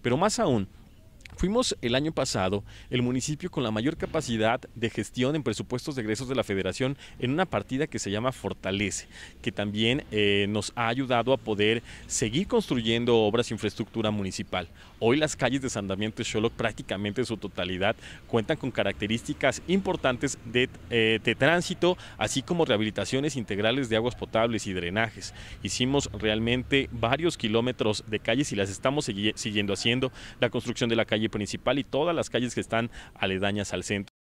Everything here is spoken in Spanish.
Pero más aún, Fuimos el año pasado el municipio con la mayor capacidad de gestión en presupuestos de egresos de la federación en una partida que se llama Fortalece, que también eh, nos ha ayudado a poder seguir construyendo obras e infraestructura municipal. Hoy las calles de Sandamiento y prácticamente en su totalidad cuentan con características importantes de, eh, de tránsito, así como rehabilitaciones integrales de aguas potables y drenajes. Hicimos realmente varios kilómetros de calles y las estamos siguiendo haciendo. La construcción de la calle principal y todas las calles que están aledañas al centro.